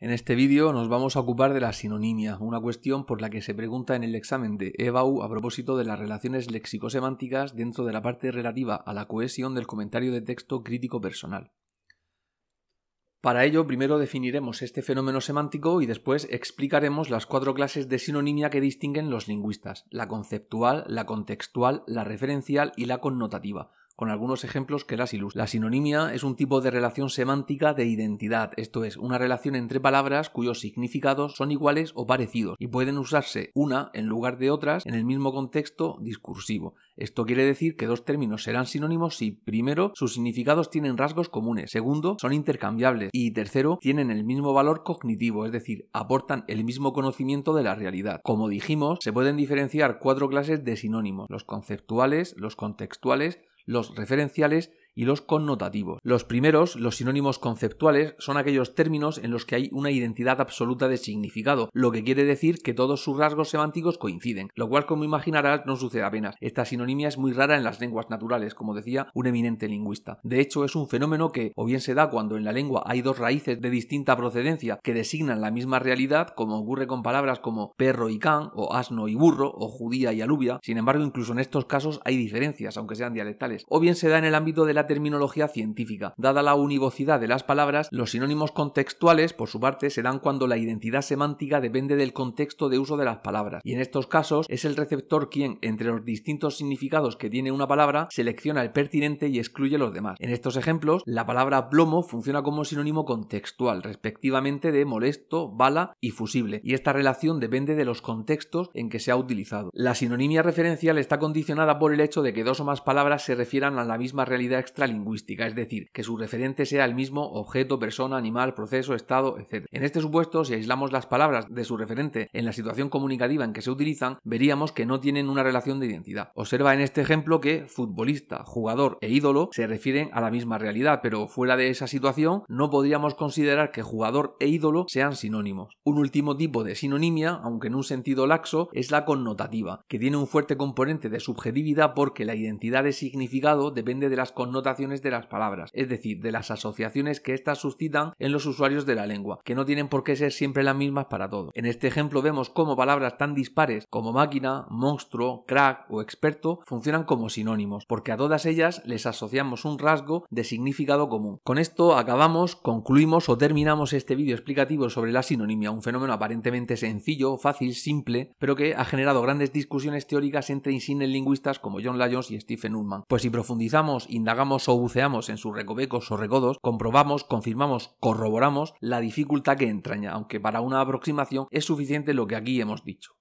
en este vídeo nos vamos a ocupar de la sinonimia, una cuestión por la que se pregunta en el examen de EBAU a propósito de las relaciones léxico-semánticas dentro de la parte relativa a la cohesión del comentario de texto crítico personal. Para ello, primero definiremos este fenómeno semántico y después explicaremos las cuatro clases de sinonimia que distinguen los lingüistas, la conceptual, la contextual, la referencial y la connotativa, con algunos ejemplos que las ilustran. La sinonimia es un tipo de relación semántica de identidad, esto es, una relación entre palabras cuyos significados son iguales o parecidos y pueden usarse una en lugar de otras en el mismo contexto discursivo. Esto quiere decir que dos términos serán sinónimos si, primero, sus significados tienen rasgos comunes, segundo, son intercambiables y, tercero, tienen el mismo valor cognitivo, es decir, aportan el mismo conocimiento de la realidad. Como dijimos, se pueden diferenciar cuatro clases de sinónimos, los conceptuales, los contextuales, los referenciales y los connotativos. Los primeros, los sinónimos conceptuales, son aquellos términos en los que hay una identidad absoluta de significado, lo que quiere decir que todos sus rasgos semánticos coinciden, lo cual como imaginarás no sucede apenas. Esta sinonimia es muy rara en las lenguas naturales, como decía un eminente lingüista. De hecho, es un fenómeno que o bien se da cuando en la lengua hay dos raíces de distinta procedencia que designan la misma realidad, como ocurre con palabras como perro y can, o asno y burro, o judía y alubia. Sin embargo, incluso en estos casos hay diferencias, aunque sean dialectales. O bien se da en el ámbito de la terminología científica. Dada la univocidad de las palabras, los sinónimos contextuales, por su parte, se dan cuando la identidad semántica depende del contexto de uso de las palabras. Y en estos casos es el receptor quien, entre los distintos significados que tiene una palabra, selecciona el pertinente y excluye los demás. En estos ejemplos, la palabra plomo funciona como sinónimo contextual, respectivamente de molesto, bala y fusible, y esta relación depende de los contextos en que se ha utilizado. La sinonimia referencial está condicionada por el hecho de que dos o más palabras se refieran a la misma realidad extralingüística, es decir, que su referente sea el mismo objeto, persona, animal, proceso, estado, etc. En este supuesto, si aislamos las palabras de su referente en la situación comunicativa en que se utilizan, veríamos que no tienen una relación de identidad. Observa en este ejemplo que futbolista, jugador e ídolo se refieren a la misma realidad, pero fuera de esa situación no podríamos considerar que jugador e ídolo sean sinónimos. Un último tipo de sinonimia, aunque en un sentido laxo, es la connotativa, que tiene un fuerte componente de subjetividad porque la identidad de significado depende de las connotaciones notaciones de las palabras, es decir, de las asociaciones que éstas suscitan en los usuarios de la lengua, que no tienen por qué ser siempre las mismas para todo. En este ejemplo vemos cómo palabras tan dispares como máquina, monstruo, crack o experto funcionan como sinónimos, porque a todas ellas les asociamos un rasgo de significado común. Con esto acabamos, concluimos o terminamos este vídeo explicativo sobre la sinonimia, un fenómeno aparentemente sencillo, fácil, simple, pero que ha generado grandes discusiones teóricas entre insignes lingüistas como John Lyons y Stephen Ullman. Pues si profundizamos, indagamos o buceamos en sus recovecos o recodos, comprobamos, confirmamos, corroboramos la dificultad que entraña, aunque para una aproximación es suficiente lo que aquí hemos dicho.